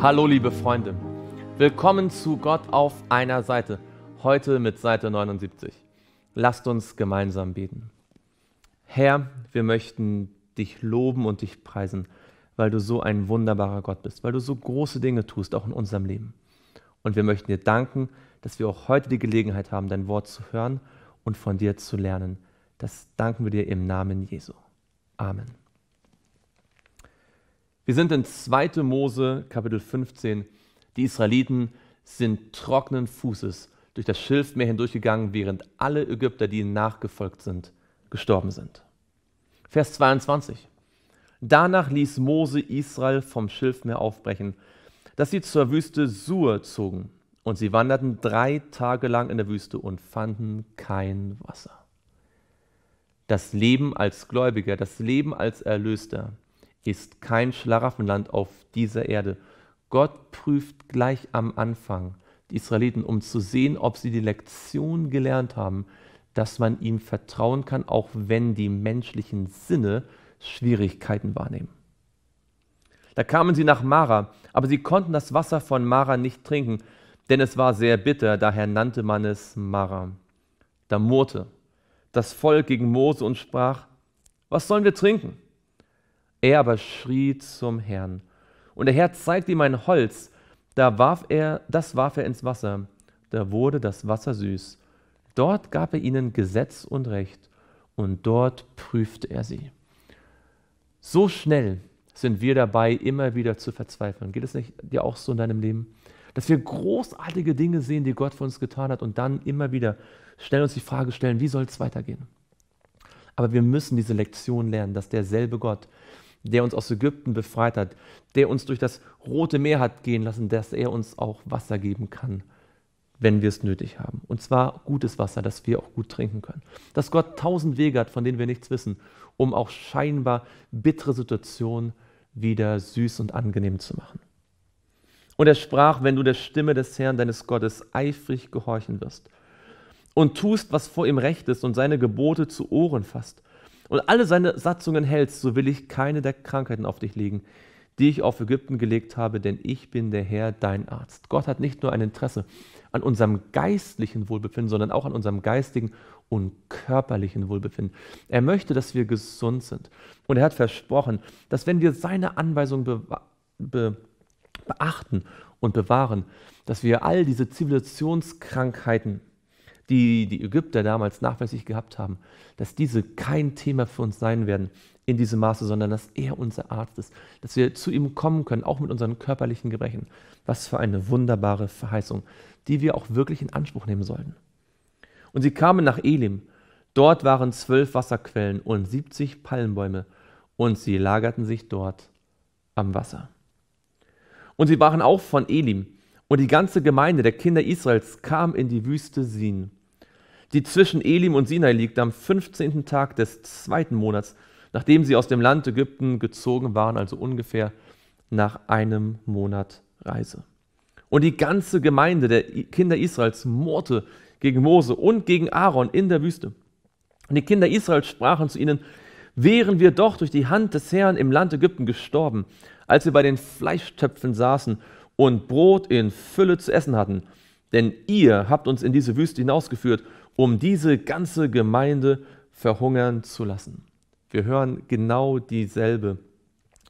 Hallo liebe Freunde, willkommen zu Gott auf einer Seite, heute mit Seite 79. Lasst uns gemeinsam beten. Herr, wir möchten dich loben und dich preisen, weil du so ein wunderbarer Gott bist, weil du so große Dinge tust, auch in unserem Leben. Und wir möchten dir danken, dass wir auch heute die Gelegenheit haben, dein Wort zu hören und von dir zu lernen. Das danken wir dir im Namen Jesu. Amen. Wir sind in 2. Mose Kapitel 15. Die Israeliten sind trockenen Fußes durch das Schilfmeer hindurchgegangen, während alle Ägypter, die ihnen nachgefolgt sind, gestorben sind. Vers 22. Danach ließ Mose Israel vom Schilfmeer aufbrechen, dass sie zur Wüste Sur zogen. Und sie wanderten drei Tage lang in der Wüste und fanden kein Wasser. Das Leben als Gläubiger, das Leben als Erlöster, ist kein Schlaraffenland auf dieser Erde. Gott prüft gleich am Anfang die Israeliten, um zu sehen, ob sie die Lektion gelernt haben, dass man ihm vertrauen kann, auch wenn die menschlichen Sinne Schwierigkeiten wahrnehmen. Da kamen sie nach Mara, aber sie konnten das Wasser von Mara nicht trinken, denn es war sehr bitter, daher nannte man es Mara. Da murrte das Volk gegen Mose und sprach, was sollen wir trinken? Er aber schrie zum Herrn. Und der Herr zeigte ihm ein Holz, da warf er, das warf er ins Wasser, da wurde das Wasser süß. Dort gab er ihnen Gesetz und Recht, und dort prüfte er sie. So schnell sind wir dabei, immer wieder zu verzweifeln. Geht es nicht dir auch so in deinem Leben? Dass wir großartige Dinge sehen, die Gott für uns getan hat, und dann immer wieder schnell uns die Frage stellen, wie soll es weitergehen? Aber wir müssen diese Lektion lernen, dass derselbe Gott, der uns aus Ägypten befreit hat, der uns durch das Rote Meer hat gehen lassen, dass er uns auch Wasser geben kann, wenn wir es nötig haben. Und zwar gutes Wasser, das wir auch gut trinken können. Dass Gott tausend Wege hat, von denen wir nichts wissen, um auch scheinbar bittere Situationen wieder süß und angenehm zu machen. Und er sprach, wenn du der Stimme des Herrn deines Gottes eifrig gehorchen wirst und tust, was vor ihm recht ist und seine Gebote zu Ohren fasst und alle seine Satzungen hältst, so will ich keine der Krankheiten auf dich legen, die ich auf Ägypten gelegt habe, denn ich bin der Herr, dein Arzt. Gott hat nicht nur ein Interesse an unserem geistlichen Wohlbefinden, sondern auch an unserem geistigen und körperlichen Wohlbefinden. Er möchte, dass wir gesund sind. Und er hat versprochen, dass wenn wir seine Anweisungen be be beachten und bewahren, dass wir all diese Zivilisationskrankheiten die die Ägypter damals nachweislich gehabt haben, dass diese kein Thema für uns sein werden in diesem Maße, sondern dass er unser Arzt ist, dass wir zu ihm kommen können, auch mit unseren körperlichen Gebrechen. Was für eine wunderbare Verheißung, die wir auch wirklich in Anspruch nehmen sollten. Und sie kamen nach Elim. Dort waren zwölf Wasserquellen und siebzig Palmbäume, und sie lagerten sich dort am Wasser. Und sie waren auch von Elim, und die ganze Gemeinde der Kinder Israels kam in die Wüste Sin die zwischen Elim und Sinai liegt, am 15. Tag des zweiten Monats, nachdem sie aus dem Land Ägypten gezogen waren, also ungefähr nach einem Monat Reise. Und die ganze Gemeinde der Kinder Israels murrte gegen Mose und gegen Aaron in der Wüste. Und die Kinder Israels sprachen zu ihnen, wären wir doch durch die Hand des Herrn im Land Ägypten gestorben, als wir bei den Fleischtöpfen saßen und Brot in Fülle zu essen hatten. Denn ihr habt uns in diese Wüste hinausgeführt, um diese ganze Gemeinde verhungern zu lassen. Wir hören genau dieselbe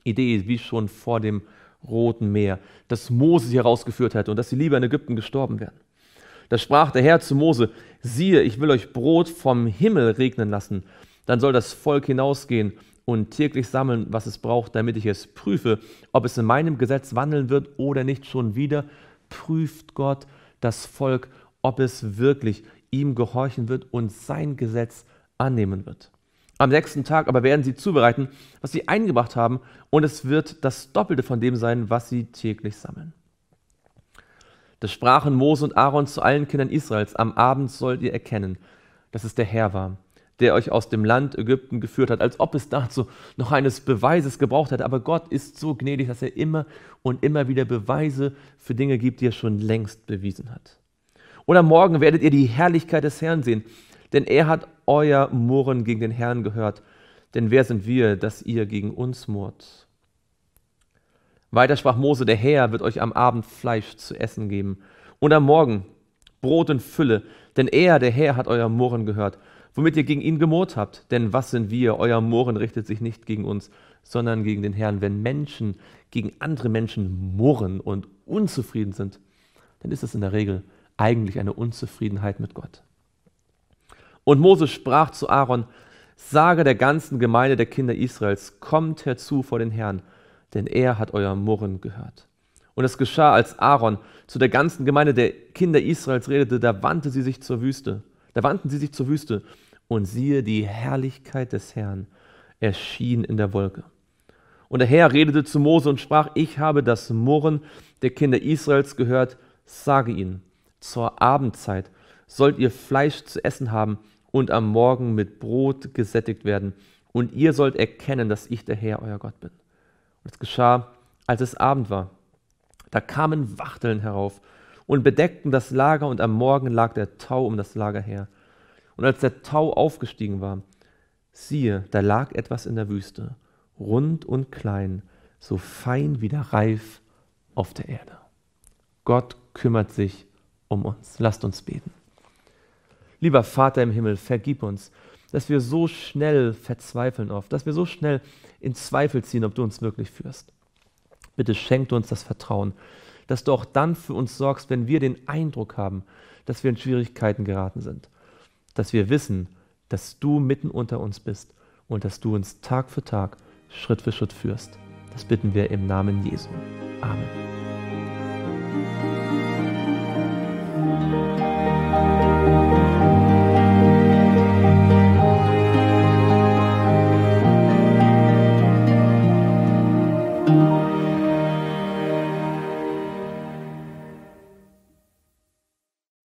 Idee wie schon vor dem Roten Meer, dass Mose herausgeführt hat und dass sie lieber in Ägypten gestorben wären. Da sprach der Herr zu Mose, siehe, ich will euch Brot vom Himmel regnen lassen, dann soll das Volk hinausgehen und täglich sammeln, was es braucht, damit ich es prüfe, ob es in meinem Gesetz wandeln wird oder nicht schon wieder, prüft Gott das Volk, ob es wirklich ihm gehorchen wird und sein Gesetz annehmen wird. Am sechsten Tag aber werden sie zubereiten, was sie eingebracht haben, und es wird das Doppelte von dem sein, was sie täglich sammeln. Das sprachen Mose und Aaron zu allen Kindern Israels, am Abend sollt ihr erkennen, dass es der Herr war, der euch aus dem Land Ägypten geführt hat, als ob es dazu noch eines Beweises gebraucht hätte. Aber Gott ist so gnädig, dass er immer und immer wieder Beweise für Dinge gibt, die er schon längst bewiesen hat. Oder morgen werdet ihr die Herrlichkeit des Herrn sehen, denn er hat euer Murren gegen den Herrn gehört. Denn wer sind wir, dass ihr gegen uns murrt? Weiter sprach Mose, der Herr wird euch am Abend Fleisch zu essen geben und am Morgen Brot und Fülle, denn er, der Herr, hat euer Murren gehört, womit ihr gegen ihn gemurrt habt. Denn was sind wir? Euer Murren richtet sich nicht gegen uns, sondern gegen den Herrn. Wenn Menschen gegen andere Menschen murren und unzufrieden sind, dann ist es in der Regel eigentlich eine Unzufriedenheit mit Gott. Und Moses sprach zu Aaron, sage der ganzen Gemeinde der Kinder Israels, kommt herzu vor den Herrn, denn er hat euer Murren gehört. Und es geschah, als Aaron zu der ganzen Gemeinde der Kinder Israels redete, da wandte sie sich zur Wüste. Da wandten sie sich zur Wüste und siehe, die Herrlichkeit des Herrn erschien in der Wolke. Und der Herr redete zu Mose und sprach, ich habe das Murren der Kinder Israels gehört, sage ihnen, zur Abendzeit sollt ihr Fleisch zu essen haben und am Morgen mit Brot gesättigt werden. Und ihr sollt erkennen, dass ich der Herr, euer Gott bin. Und es geschah, als es Abend war. Da kamen Wachteln herauf und bedeckten das Lager, und am Morgen lag der Tau um das Lager her. Und als der Tau aufgestiegen war, siehe, da lag etwas in der Wüste, rund und klein, so fein wie der Reif auf der Erde. Gott kümmert sich um uns. Lasst uns beten. Lieber Vater im Himmel, vergib uns, dass wir so schnell verzweifeln oft, dass wir so schnell in Zweifel ziehen, ob du uns wirklich führst. Bitte schenk uns das Vertrauen, dass du auch dann für uns sorgst, wenn wir den Eindruck haben, dass wir in Schwierigkeiten geraten sind. Dass wir wissen, dass du mitten unter uns bist und dass du uns Tag für Tag, Schritt für Schritt führst. Das bitten wir im Namen Jesu. Amen.